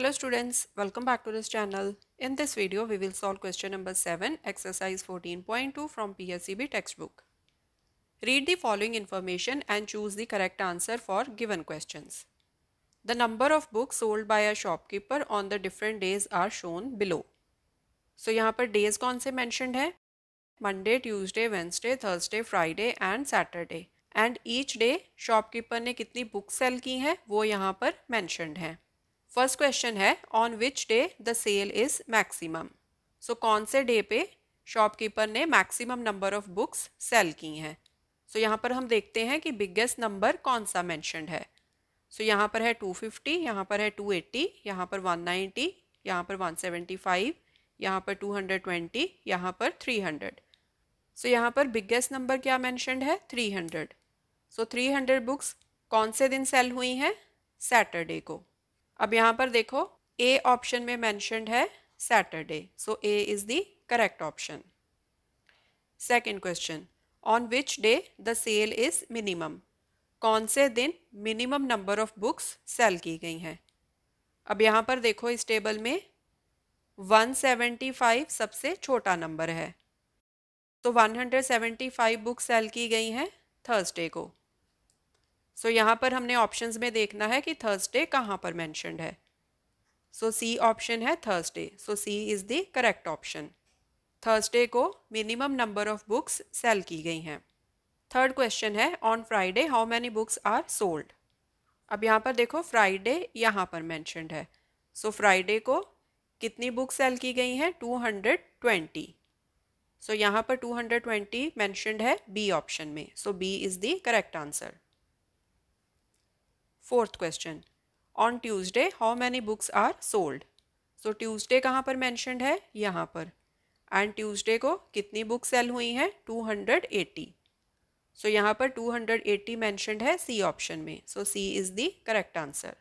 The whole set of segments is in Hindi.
Hello students, welcome back to this channel. In this video, we will solve question number 7, exercise 14.2 from PSEB textbook. Read the following information and choose the correct answer for given questions. The number of books sold by a shopkeeper on the different days are shown below. So यहाँ पर days कौन से mentioned है? Monday, Tuesday, Wednesday, Thursday, Friday and Saturday. And each day shopkeeper ने कितनी books sell की हैं वो यहाँ पर mentioned हैं. फर्स्ट क्वेश्चन है on which day the sale is maximum so कौन से डे पे शॉपकीपर ने maximum number of books sale की हैं सो so, यहाँ पर हम देखते हैं कि बिगेस्ट नंबर कौन सा मैंशनड है सो so, यहाँ पर है 250 फिफ्टी यहाँ पर है 280 एट्टी यहाँ पर 190 नाइन्टी यहाँ पर 175 सेवेंटी फाइव यहाँ पर 220 हंड्रेड ट्वेंटी यहाँ पर 300 हंड्रेड सो यहाँ पर बिगेस्ट नंबर क्या मैंशनड है 300 सो थ्री हंड्रेड बुक्स कौन से दिन सेल हुई हैं सैटरडे को अब यहाँ पर देखो ए ऑप्शन में मैंशनड है Saturday so A is the correct option second question on which day the sale is minimum कौन से दिन minimum number of books sale की गई हैं अब यहाँ पर देखो इस टेबल में 175 सबसे छोटा नंबर है तो 175 बुक सेल की गई हैं थर्सडे को सो so, यहाँ पर हमने ऑप्शंस में देखना है कि थर्सडे कहाँ पर मैंशनड है सो सी ऑप्शन है Thursday so C is the correct option Thursday को minimum number of books sale की गई हैं थर्ड क्वेश्चन है on Friday how many books are sold अब यहाँ पर देखो फ्राइडे यहाँ पर मैंशनड है सो so, फ्राइडे को कितनी बुक सेल की गई हैं टू हंड्रेड ट्वेंटी सो यहाँ पर टू हंड्रेड ट्वेंटी मैंशनड है बी ऑप्शन में so B is the correct answer fourth question on Tuesday how many books are sold so Tuesday कहाँ पर मैंशनड है यहाँ पर एंड ट्यूजडे को कितनी बुक सेल हुई हैं two hundred eighty so so, यहाँ पर 280 मैंशनड है सी ऑप्शन में so C is the correct answer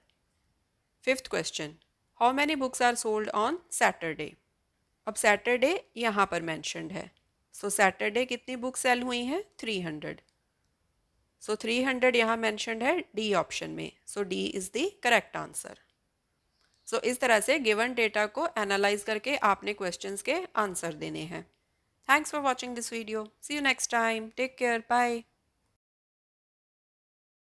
fifth question how many books are sold on Saturday अब सैटरडे यहाँ पर मैंशनड है सो so, सैटरडे कितनी बुक सेल हुई हैं 300 सो थ्री हंड्रेड यहाँ मैंशनड है डी ऑप्शन में so D is the correct answer so इस तरह से गिवन डेटा को एनालाइज करके आपने क्वेश्चन के आंसर देने हैं thanks for watching this video see you next time take care bye